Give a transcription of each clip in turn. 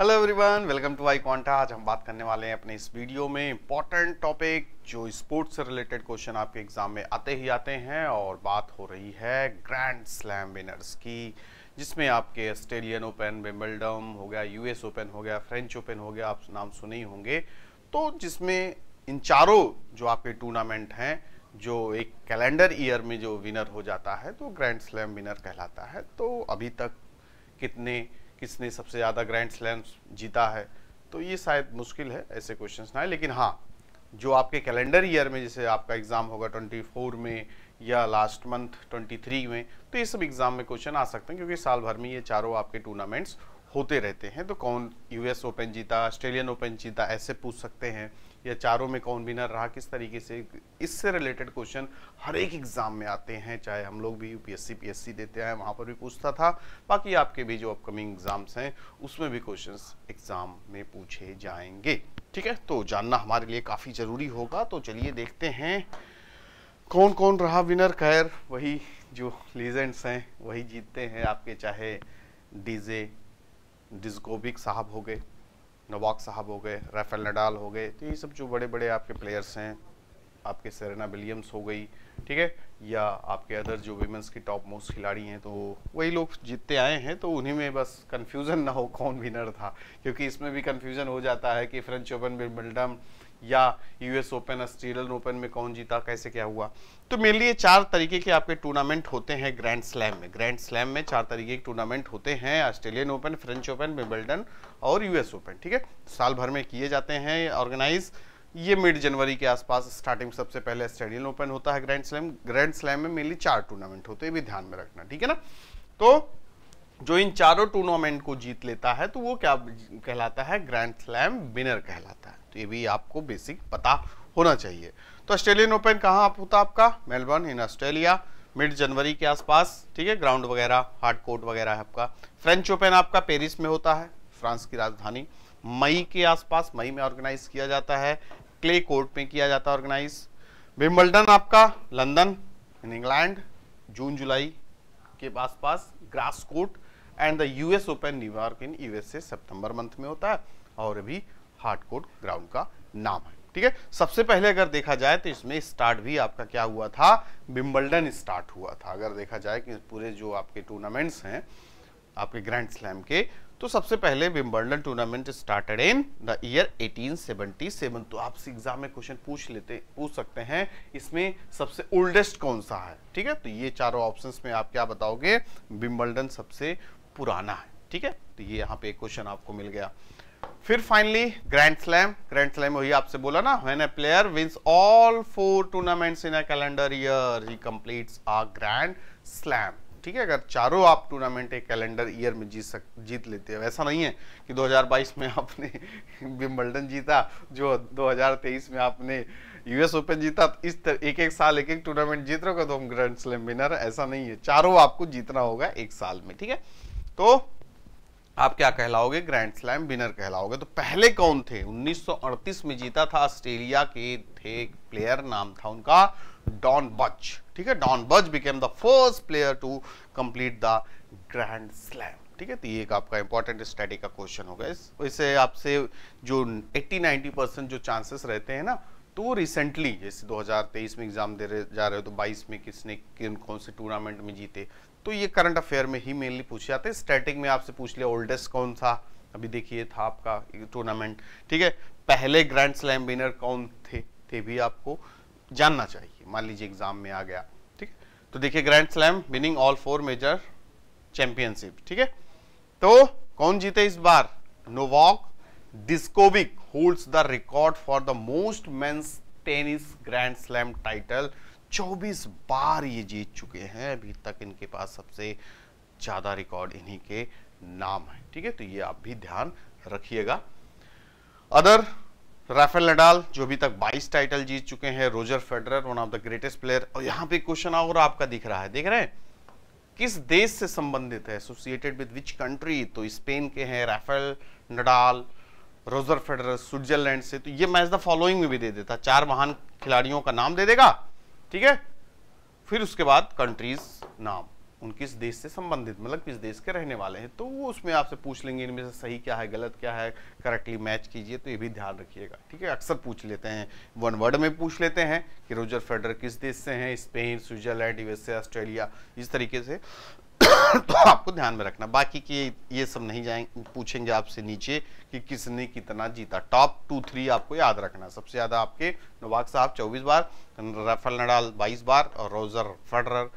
hello everyone welcome to iQuanta आज हम बात करने वाले हैं अपने इस वीडियो में इम्पॉर्टेंट टॉपिक जो स्पोर्ट्स से रिलेटेड क्वेश्चन आपके एग्जाम में आते ही आते हैं और बात हो रही है ग्रैंड स्लैम विनर्स की जिसमें आपके ऑस्ट्रेलियन ओपन विम्बलडम हो गया यूएस ओपन हो गया फ्रेंच ओपन हो गया आप नाम सुने ही होंगे तो जिसमें इन चारों जो आपके टूर्नामेंट हैं जो एक कैलेंडर ईयर में जो विनर हो जाता है तो ग्रैंड स्लैम विनर कहलाता है तो अभी तक कितने किसने सबसे ज़्यादा ग्रैंड स्लैम जीता है तो ये शायद मुश्किल है ऐसे क्वेश्चंस ना आए लेकिन हाँ जो आपके कैलेंडर ईयर में जैसे आपका एग्ज़ाम होगा 24 में या लास्ट मंथ 23 में तो ये सब एग्ज़ाम में क्वेश्चन आ सकते हैं क्योंकि साल भर में ये चारों आपके टूर्नामेंट्स होते रहते हैं तो कौन यूएस ओपन जीता ऑस्ट्रेलियन ओपन जीता ऐसे पूछ सकते हैं या चारों में कौन विनर रहा किस तरीके से इससे रिलेटेड क्वेश्चन हर एक एग्ज़ाम में आते हैं चाहे हम लोग भी यूपीएससी पीएससी देते हैं वहां पर भी पूछता था बाकी आपके भी जो अपकमिंग एग्ज़ाम्स हैं उसमें भी क्वेश्चन एग्ज़ाम में पूछे जाएंगे ठीक है तो जानना हमारे लिए काफ़ी ज़रूरी होगा तो चलिए देखते हैं कौन कौन रहा विनर खैर वही जो लीजेंड्स हैं वही जीतते हैं आपके चाहे डीजे डिस्कोबिक साहब हो गए नवाक साहब हो गए राफेल नडाल हो गए तो ये सब जो बड़े बड़े आपके प्लेयर्स हैं आपके सेरेना विलियम्स हो गई ठीक है या आपके अदर जो वीमेंस की टॉप मोस्ट खिलाड़ी हैं तो वही लोग जीतते आए हैं तो उन्हीं में बस कन्फ्यूज़न ना हो कौन विनर था क्योंकि इसमें भी कन्फ्यूज़न हो जाता है कि फ्रेंच ओपन विम्बल्डम या यूएस ओपन ऑस्ट्रेलियन ओपन में कौन जीता कैसे क्या हुआ तो मेनली ये चार तरीके के आपके टूर्नामेंट होते हैं ग्रैंड स्लैम में ग्रैंड स्लैम में चार तरीके के टूर्नामेंट होते हैं Australian Open French Open Wimbledon और यूएस ओपन ठीक है साल भर में किए जाते हैं ऑर्गेनाइज़ ये मिड जनवरी के आसपास स्टार्टिंग सबसे पहले स्टेडियम ओपन होता है ग्रैंड स्लैम ग्रैंड स्लैम में मेनली चार टूर्नामेंट होते हैं भी ध्यान में रखना ठीक है ना तो जो इन चारों टूर्नामेंट को जीत लेता है तो वो क्या कहलाता है ग्रैंड स्लैम विनर कहलाता है तो ये भी आपको बेसिक पता होना चाहिए तो ऑस्ट्रेलियन ओपन कहाँ आप होता आपका मेलबर्न इन ऑस्ट्रेलिया मिड जनवरी के आसपास ठीक है ग्राउंड वगैरह हार्ड कोर्ट वगैरह है आपका फ्रेंच ओपन आपका पेरिस में होता है फ्रांस की राजधानी मई के आसपास मई में ऑर्गेनाइज किया जाता है क्ले कोर्ट में किया जाता है ऑर्गेनाइज विम्बल्डन आपका London in England June July के आसपास grass court and the US Open New York in USA सितंबर मंथ में होता है और अभी हार्ड कोर्ट ग्राउंड का नाम है ठीक है सबसे पहले अगर देखा जाए तो इसमें स्टार्ट भी आपका क्या हुआ था बिम्बल्डन स्टार्ट हुआ था अगर देखा जाए कि पूरे जो आपके टूर्नामेंट्स हैं आपके ग्रैंड स्लैम के तो सबसे पहले Wimbledon tournament started in the year 1877 तो आपसे एग्जाम में क्वेश्चन पूछ लेते पूछ सकते हैं इसमें सबसे ओल्डेस्ट कौन सा है ठीक है तो ये चारों ऑप्शंस में आप क्या बताओगे विम्बल्डन सबसे पुराना है ठीक है तो ये यहाँ पे एक क्वेश्चन आपको मिल गया फिर finally grand slam grand slam वही आपसे बोला ना when a player wins all four tournaments in a calendar year ही कंप्लीट्स अ ग्रैंड स्लैम ठीक है अगर चारों आप टूर्नामेंट एक कैलेंडर ईयर में जीत सक जीत लेते हो ऐसा नहीं है कि 2022 में आपने विम्बल्डन जीता जो 2023 में आपने यूएस ओपन जीता इस तरह एक एक साल एक एक टूर्नामेंट जीत रहे हो तो हम ग्रैंड स्लैम विनर ऐसा नहीं है चारों आपको जीतना होगा एक साल में ठीक है तो आप क्या कहलाओगे ग्रैंड स्लैम विनर कहलाओगे तो पहले कौन थे 1938 में जीता था ऑस्ट्रेलिया के थे प्लेयर नाम था उनका डॉन बच ठीक है Don Budge became the first player to complete the grand slam ठीक है तो ये एक आपका इंपॉर्टेंट स्टडी का क्वेश्चन होगा वैसे आपसे जो 80-90 परसेंट जो चांसेस रहते हैं ना तो रिसेंटली जैसे 2023 में एग्ज़ाम दे रहे जा रहे हो तो 22 में किसने किन कौन से टूर्नामेंट में जीते तो ये करंट अफेयर में ही मेनली पूछे जाते हैं स्टैटिक में आपसे पूछ लिया ओल्डेस्ट कौन था अभी देखिए था आपका टूर्नामेंट ठीक है पहले ग्रैंड स्लैम विनर कौन थे थे भी आपको जानना चाहिए मान लीजिए एग्जाम में आ गया ठीक है तो देखिए grand slam winning all four major championship ठीक है तो कौन जीते इस बार Novak Djokovic holds the record for the most men's tennis grand slam title 24 बार ये जीत चुके हैं अभी तक इनके पास सबसे ज़्यादा रिकॉर्ड इन्हीं के नाम है ठीक है तो ये आप भी ध्यान रखिएगा अदर राफेल नडाल जो अभी तक 22 टाइटल जीत चुके हैं Roger Federer one of the greatest player और यहां पे क्वेश्चन और आपका दिख रहा है देख रहे हैं किस देश से संबंधित है एसोसिएटेड विद विच कंट्री तो स्पेन के हैं Rafael Nadal Roger Federer Switzerland से तो ये मैच द फॉलोइंग में भी दे देता चार महान खिलाड़ियों का नाम दे देगा ठीक है फिर उसके बाद कंट्रीज नाम किस देश से संबंधित मतलब किस देश के रहने वाले हैं तो वो उसमें आपसे पूछ लेंगे इनमें से सही क्या है गलत क्या है करेक्टली मैच कीजिए तो ये भी ध्यान रखिएगा ठीक है अक्सर पूछ लेते हैं वन वर्ड में पूछ लेते हैं कि रोजर फेडर किस देश से हैं स्पेन स्विट्जरलैंड यूएसए ऑस्ट्रेलिया इस तरीके से तो आपको ध्यान में रखना बाकी की ये सब नहीं जाएंगे पूछेंगे आपसे नीचे कि किसने कितना जीता टॉप टू थ्री आपको याद रखना सबसे ज़्यादा आपके नवाक साहब चौबीस बार राफेल नडाल बाईस बार और रोजर फेडरर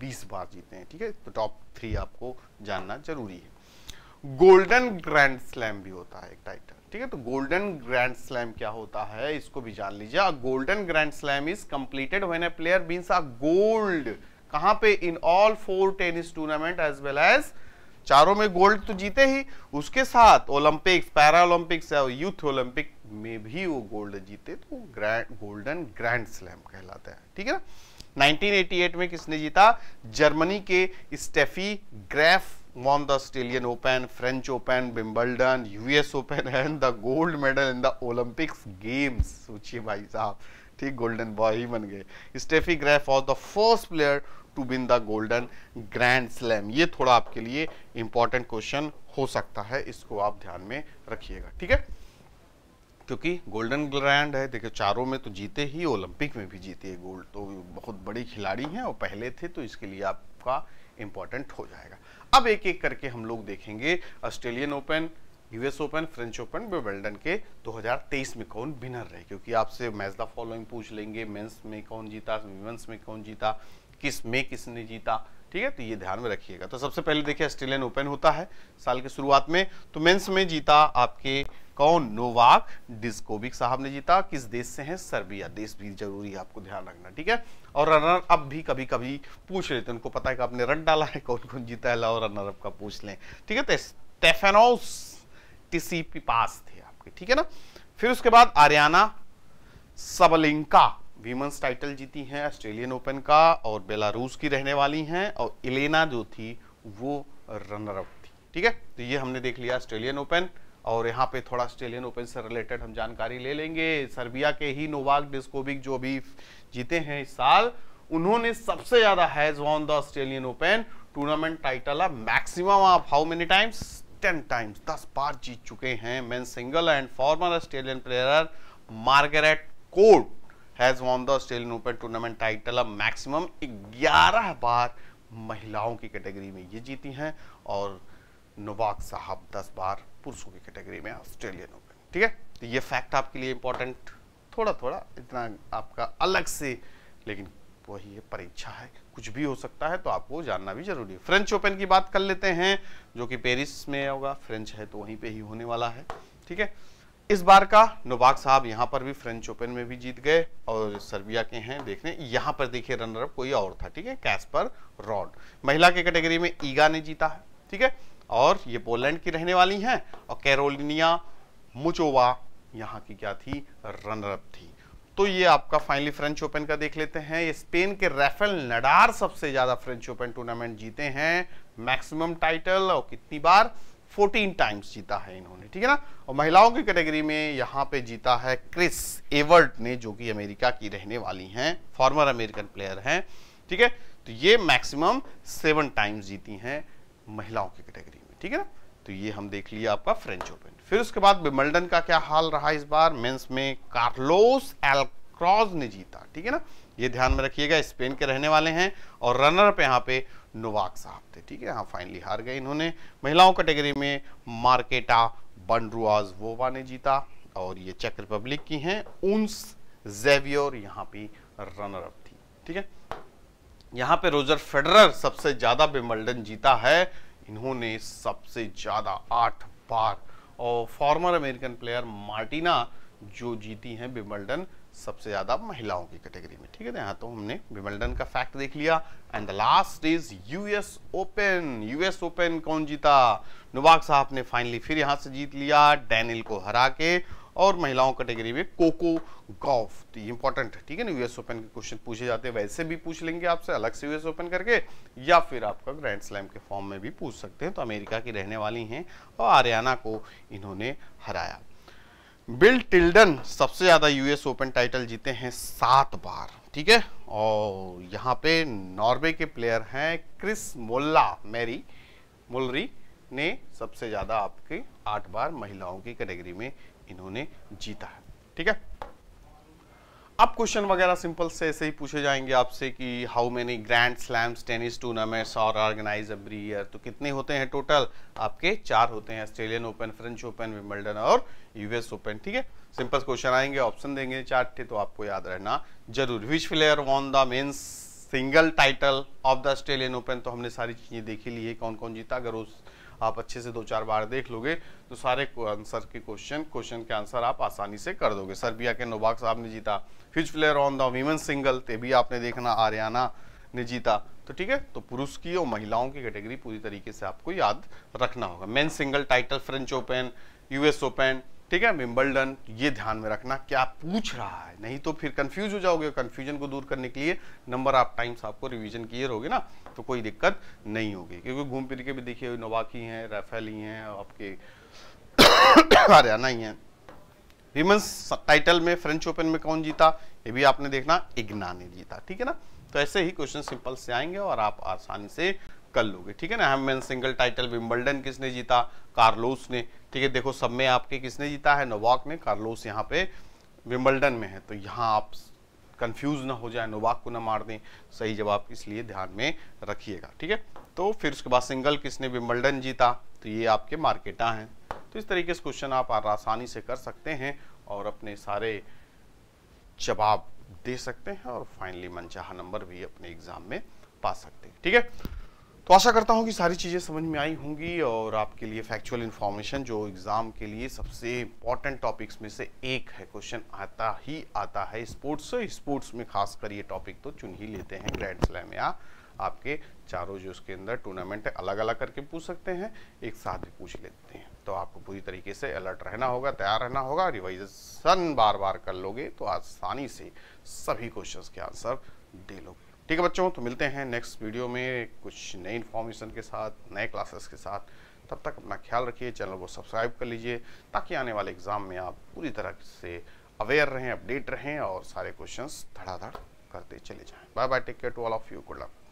बीस बार जीते हैं ठीक है तो टॉप थ्री आपको जानना जरूरी है गोल्डन ग्रैंड स्लैम भी होता है एक टाइटल ठीक है तो गोल्डन ग्रैंड स्लैम क्या होता है इसको भी जान लीजिए golden grand slam is completed when a player wins a gold कहां पे in all four tennis tournament as well as चारों में गोल्ड तो जीते ही उसके साथ ओलंपिक्स पैरालंपिक्स या यूथ ओलंपिक में भी वो गोल्ड जीते तो ग्रैंड गोल्डन ग्रैंड स्लैम कहलाता है ठीक है ना 1988 में किसने जीता जर्मनी के Steffi Graf won the Australian Open French Open Wimbledon, US Open and the gold medal in the Olympics games सोचिए भाई साहब थी गोल्डन बॉय ही बन गए Steffi Graf was the first player to win the golden grand slam ये थोड़ा आपके लिए इंपॉर्टेंट क्वेश्चन हो सकता है इसको आप ध्यान में रखिएगा ठीक है क्योंकि गोल्डन ग्रैंड है देखिए चारों में तो जीते ही ओलंपिक में भी जीते है गोल्ड तो बहुत बड़ी खिलाड़ी हैं और पहले थे तो इसके लिए आपका इम्पोर्टेंट हो जाएगा अब एक एक करके हम लोग देखेंगे Australian Open US Open French Open में वेल्डन के 2023 में कौन विनर रहे क्योंकि आपसे मैच द फॉलोइंग पूछ लेंगे मेंस में कौन जीता वीमेंस में कौन जीता किस में किसने जीता ठीक है तो ये ध्यान में रखिएगा तो सबसे पहले देखिए ऑस्ट्रेलियन ओपन होता है साल के शुरुआत में तो मेंस में जीता आपके कौन नोवाक डिस्कोविक साहब ने जीता किस देश से हैं सर्बिया देश भी जरूरी है आपको ध्यान रखना ठीक है और रनर अब भी कभी कभी पूछ लेते हैं उनको पता है कि आपने रन डाला है कौन कौन जीता है और रनर अब का पूछ लें ठीक है तो स्टेफेनोस टीसीपी पास थे आपके ठीक है ना फिर उसके बाद आर्याना सबलिंका वीमेंस टाइटल जीती हैं ऑस्ट्रेलियन ओपन का और बेलारूस की रहने वाली हैं और इलेना जो थी वो रनर अप थी ठीक है तो ये हमने देख लिया ऑस्ट्रेलियन ओपन और यहाँ पे थोड़ा ऑस्ट्रेलियन ओपन से रिलेटेड हम जानकारी ले लेंगे सर्बिया के ही नोवाक डिस्कोविक जो अभी जीते हैं इस साल उन्होंने सबसे ज्यादा has won the Australian Open tournament title maximum of how many times ten times दस बार जीत चुके हैं man single and former Australian player Margaret Court has won the Australian Open tournament title अब मैक्सिमम ग्यारह बार महिलाओं की कैटेगरी में ये जीती हैं और नोवाक साहब दस बार पुरुषों की कैटेगरी में ऑस्ट्रेलियन ओपन ठीक है तो ये फैक्ट आपके लिए इंपॉर्टेंट थोड़ा थोड़ा इतना आपका अलग से लेकिन वही है परीक्षा है कुछ भी हो सकता है तो आपको जानना भी जरूरी है फ्रेंच ओपन की बात कर लेते हैं जो कि पेरिस में होगा फ्रेंच है तो वहीं पे ही होने वाला है ठीक है इस बार का नोबाक साहब यहाँ पर भी फ्रेंच ओपन में भी जीत गए और सर्बिया के हैं देखने यहाँ पर देखिए रनरअप कोई और था ठीक है कैस्पर रॉड महिला के कैटेगरी में ईगा ने जीता है ठीक है और ये पोलैंड की रहने वाली हैं और कैरोलिनिया मुचोवा यहाँ की क्या थी रनरअप थी तो ये आपका फाइनली फ्रेंच ओपन का देख लेते हैं ये स्पेन के रेफेल नडार सबसे ज्यादा फ्रेंच ओपन टूर्नामेंट जीते हैं मैक्सिमम टाइटल और कितनी बार 14 टाइम्स जीता है इन्होंने ठीक है ना और महिलाओं की कैटेगरी में यहाँ पे जीता है क्रिस एवर्ट ने जो कि अमेरिका की रहने वाली हैं फॉर्मर अमेरिकन प्लेयर हैं ठीक है तो ये मैक्सिमम सेवन टाइम्स जीती हैं महिलाओं की कैटेगरी में ठीक है ना तो ये हम देख लिया आपका फ्रेंच ओपन फिर उसके बाद विमल्डन का क्या हाल रहा इस बार मेंस में कार्लोस एलक्रॉज ने जीता ठीक है ना ये ध्यान में रखिएगा स्पेन के रहने वाले हैं और रनर पे यहाँ पे नोवाक साहब थे ठीक है हाँ फाइनली हार गए इन्होंने महिलाओं कैटेगरी में मार्केटा बनरुआज वोवा ने जीता और ये चेक रिपब्लिक की हैं उन्स जेवियोर यहाँ पे रनर अप थी ठीक है यहाँ पे रोजर फेडरर सबसे ज्यादा विमल्डन जीता है इन्होंने सबसे ज्यादा आठ बार और फॉर्मर अमेरिकन प्लेयर मार्टिना जो जीती हैं विमल्डन सबसे ज़्यादा महिलाओं की कैटेगरी में ठीक है यहाँ तो हमने विमल्डन का फैक्ट देख लिया and the last is US Open US Open कौन जीता नुबाक साहब ने फाइनली फिर यहां से जीत लिया डैनिल को हरा के और महिलाओं कैटेगरी में कोको गॉफ तो ये इंपॉर्टेंट है ठीक है ना यूएस ओपन के क्वेश्चन पूछे जाते हैं वैसे भी पूछ लेंगे आपसे अलग से यूएस ओपन करके या फिर आपका ग्रैंड स्लैम के फॉर्म में भी पूछ सकते हैं तो अमेरिका की रहने वाली हैं और हरियाणा को इन्होंने हराया बिल टिल्डन सबसे ज़्यादा यूएस ओपन टाइटल जीते हैं सात बार ठीक है और यहाँ पे नॉर्वे के प्लेयर हैं क्रिस मोल्ला मैरी मुलरी ने सबसे ज़्यादा आपके आठ बार महिलाओं की कैटेगरी में इन्होंने जीता है ठीक है अब क्वेश्चन वगैरह सिंपल से ऐसे ही पूछे जाएंगे आपसे कि how many grand slams tennis tournaments और ऑर्गेनाइज एवरी ईयर तो कितने होते हैं टोटल आपके चार होते हैं Australian Open French Open Wimbledon और यूएस ओपन ठीक है सिंपल क्वेश्चन आएंगे ऑप्शन देंगे चार थे तो आपको याद रहना जरूर which player won the men's single title of the Australian Open तो हमने सारी चीजें देखी ली है कौन कौन जीता अगर उस आप अच्छे से दो चार बार देख लोगे तो सारे आंसर के क्वेश्चन क्वेश्चन के आंसर आप आसानी से कर दोगे सर्बिया के नोबाक साहब ने जीता फ्यूज player won the women single ते भी आपने देखना आर्याना ने जीता तो ठीक है तो पुरुष की और महिलाओं की कैटेगरी पूरी तरीके से आपको याद रखना होगा men single title French Open US Open ठीक है विम्बलडन ये ध्यान में रखना क्या पूछ रहा है नहीं तो फिर कंफ्यूज हो जाओगे कंफ्यूजन को दूर करने के लिए नंबर आप टाइम्स आपको रिवीजन किए रहोगे ना तो कोई दिक्कत नहीं होगी क्योंकि घूम फिर के भी देखिए नोवाकी हैं राफेल ही हैं आपके हरियाणा ही हैं विमेंस टाइटल में फ्रेंच ओपन में कौन जीता ये भी आपने देखना इग्ना ने जीता ठीक है ना तो ऐसे ही क्वेश्चन सिंपल से आएंगे और आप आसानी से कर लोगे ठीक है ना हैममैन सिंगल टाइटल विम्बल्डन किसने जीता कार्लोस ने ठीक है देखो सब में आपके किसने जीता है नोवाक ने कार्लोस यहाँ पे विम्बल्डन में है तो यहाँ आप कंफ्यूज ना हो जाए नोवाक को ना मार दें सही जवाब इसलिए ध्यान में रखिएगा ठीक है तो फिर उसके बाद सिंगल किसने विम्बल्डन जीता तो ये आपके मार्केटा हैं तो इस तरीके से क्वेश्चन आप आसानी से कर सकते हैं और अपने सारे जवाब दे सकते हैं और फाइनली मनचाहा नंबर भी अपने एग्जाम में पा सकते हैं ठीक है तो आशा करता हूँ कि सारी चीज़ें समझ में आई होंगी और आपके लिए फैक्चुअल इन्फॉर्मेशन जो एग्ज़ाम के लिए सबसे इम्पॉर्टेंट टॉपिक्स में से एक है क्वेश्चन आता ही आता है स्पोर्ट्स से स्पोर्ट्स में खासकर ये टॉपिक तो चुन ही लेते हैं ग्रैंड स्लैम या आपके चारों जो उसके अंदर टूर्नामेंट है अलग अलग करके पूछ सकते हैं एक साथ भी पूछ लेते हैं तो आपको पूरी तरीके से अलर्ट रहना होगा तैयार रहना होगा रिवाइजन बार बार कर लोगे तो आसानी से सभी क्वेश्चन के आंसर दे लोगे ठीक है बच्चों तो मिलते हैं नेक्स्ट वीडियो में कुछ नए इन्फॉर्मेशन के साथ नए क्लासेस के साथ तब तक अपना ख्याल रखिए चैनल को सब्सक्राइब कर लीजिए ताकि आने वाले एग्ज़ाम में आप पूरी तरह से अवेयर रहें अपडेट रहें और सारे क्वेश्चंस धड़ाधड़ करते चले जाएं bye bye take care to all of you good luck